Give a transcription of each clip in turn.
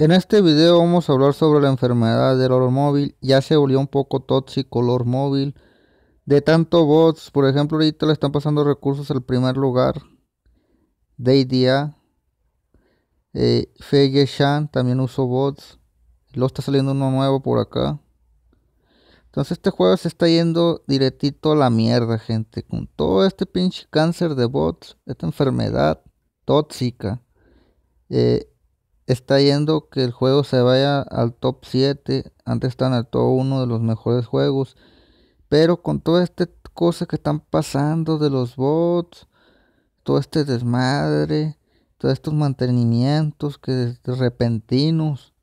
En este video vamos a hablar sobre la enfermedad del olor móvil. Ya se volvió un poco tóxico olor móvil. De tanto bots, por ejemplo, ahorita le están pasando recursos al primer lugar. Daydia, Eh, Fege Shan también uso bots. lo está saliendo uno nuevo por acá. Entonces este juego se está yendo directito a la mierda, gente. Con todo este pinche cáncer de bots, esta enfermedad tóxica. Eh, está yendo que el juego se vaya al top 7. Antes están al top 1 de los mejores juegos. Pero con toda esta cosa que están pasando de los bots, todo este desmadre, todos estos mantenimientos que repentinos.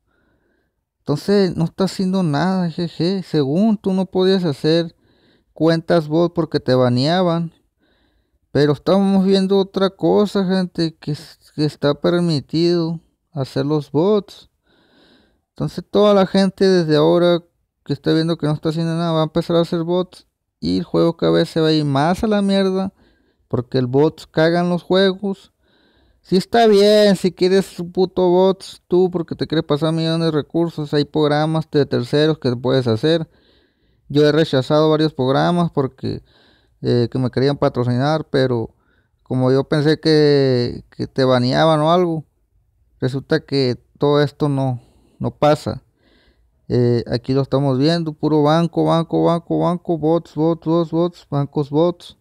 Entonces no está haciendo nada, jeje. Según tú no podías hacer cuentas bots porque te baneaban. Pero estamos viendo otra cosa, gente, que, que está permitido hacer los bots. Entonces toda la gente desde ahora que está viendo que no está haciendo nada va a empezar a hacer bots y el juego cada vez se va a ir más a la mierda porque el bots cagan los juegos. Si está bien, si quieres un puto bots tú porque te quieres pasar millones de recursos, hay programas de terceros que puedes hacer. Yo he rechazado varios programas porque eh, que me querían patrocinar, pero como yo pensé que, que te baneaban o algo, Resulta que todo esto no, no pasa. Eh, aquí lo estamos viendo, puro banco, banco, banco, banco, bots, bots, bots, bots, bancos, bots.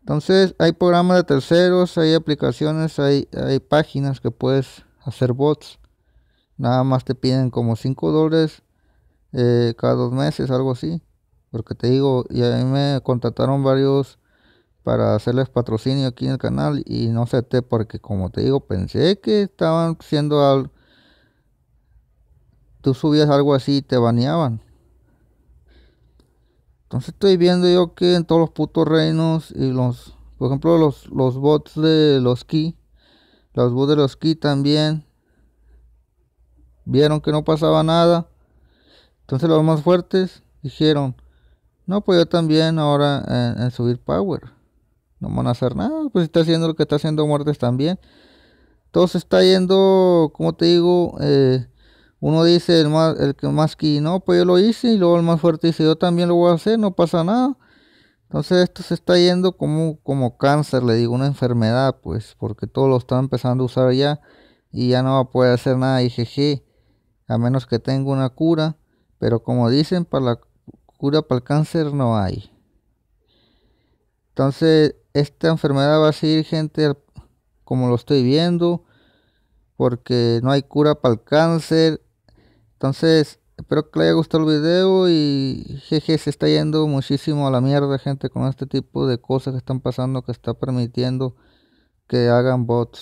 Entonces hay programas de terceros, hay aplicaciones, hay, hay páginas que puedes hacer bots. Nada más te piden como 5 dólares eh, cada dos meses, algo así. Porque te digo, y a mí me contrataron varios para hacerles patrocinio aquí en el canal y no acepté porque como te digo pensé que estaban siendo algo tú subías algo así y te baneaban entonces estoy viendo yo que en todos los putos reinos y los por ejemplo los, los bots de los ki los bots de los ki también vieron que no pasaba nada entonces los más fuertes dijeron no pues yo también ahora en subir power no van a hacer nada, pues está haciendo lo que está haciendo muertes también. Entonces está yendo, como te digo, eh, uno dice el, más, el que más que no, pues yo lo hice, y luego el más fuerte dice yo también lo voy a hacer, no pasa nada. Entonces esto se está yendo como, como cáncer, le digo, una enfermedad, pues, porque todo lo están empezando a usar ya y ya no va a poder hacer nada Y jeje. a menos que tenga una cura. Pero como dicen, para la cura para el cáncer no hay. Entonces, esta enfermedad va a seguir gente como lo estoy viendo, porque no hay cura para el cáncer. Entonces, espero que les haya gustado el video y jeje, se está yendo muchísimo a la mierda gente con este tipo de cosas que están pasando, que está permitiendo que hagan bots.